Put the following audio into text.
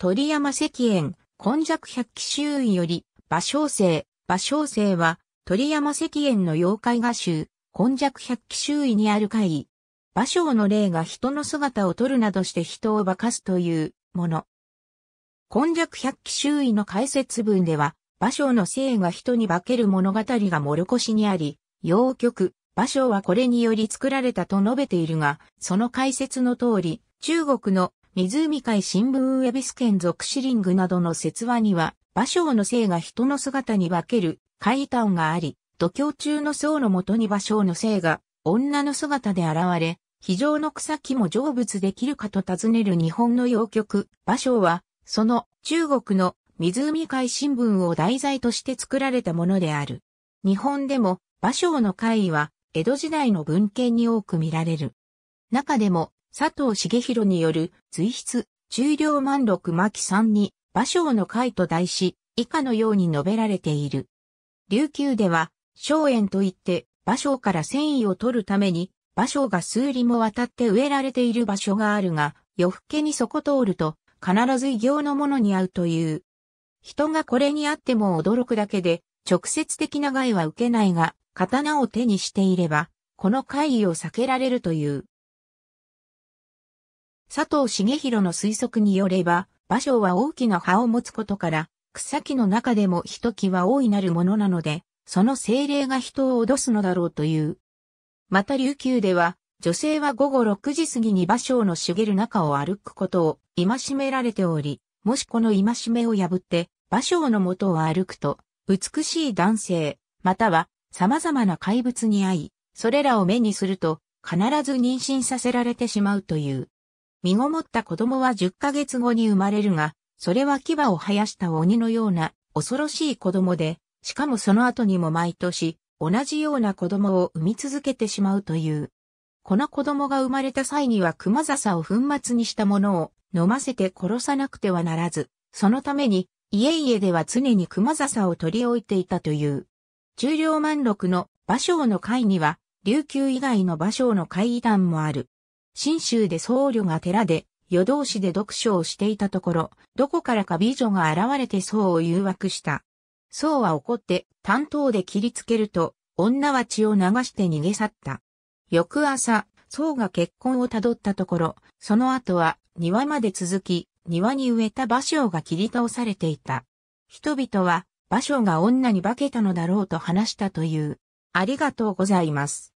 鳥山石燕、今弱百鬼周囲より、馬小生、馬小生は、鳥山石燕の妖怪画集、今弱百鬼周囲にある会。馬小の霊が人の姿を取るなどして人を化かすというもの。今弱百鬼周囲の解説文では、馬小の生が人に化ける物語がもろこしにあり、洋曲、馬小はこれにより作られたと述べているが、その解説の通り、中国の湖海新聞ウェビス県属シリングなどの説話には、馬蕉の性が人の姿に分ける、海段があり、土胸中の僧のもとに馬蕉の性が、女の姿で現れ、非常の草木も成仏できるかと尋ねる日本の洋曲、馬蕉は、その中国の湖海新聞を題材として作られたものである。日本でも馬蕉の会は江戸時代の文献に多く見られる。中でも佐藤茂弘による随筆、中領万禄巻さんに、馬生の会と題し、以下のように述べられている。琉球では、荘園といって、馬生から繊維を取るために、馬生が数里も渡って植えられている場所があるが、夜更けにそこ通ると、必ず異形のものに合うという。人がこれにあっても驚くだけで、直接的な害は受けないが、刀を手にしていれば、この会議を避けられるという。佐藤茂弘の推測によれば、馬蕉は大きな葉を持つことから、草木の中でも一際大いなるものなので、その精霊が人を脅すのだろうという。また琉球では、女性は午後6時過ぎに馬蕉の茂る中を歩くことを戒められており、もしこの戒めを破って馬蕉の元を歩くと、美しい男性、または様々な怪物に会い、それらを目にすると、必ず妊娠させられてしまうという。身ごもった子供は10ヶ月後に生まれるが、それは牙を生やした鬼のような恐ろしい子供で、しかもその後にも毎年同じような子供を産み続けてしまうという。この子供が生まれた際には熊笹を粉末にしたものを飲ませて殺さなくてはならず、そのために家々では常に熊笹を取り置いていたという。重量満禄の芭蕉の会には、琉球以外の芭蕉の会議団もある。信州で僧侶が寺で、夜通しで読書をしていたところ、どこからか美女が現れて僧を誘惑した。僧は怒って、担当で切りつけると、女は血を流して逃げ去った。翌朝、僧が結婚を辿ったところ、その後は庭まで続き、庭に植えた芭蕉が切り倒されていた。人々は、芭蕉が女に化けたのだろうと話したという。ありがとうございます。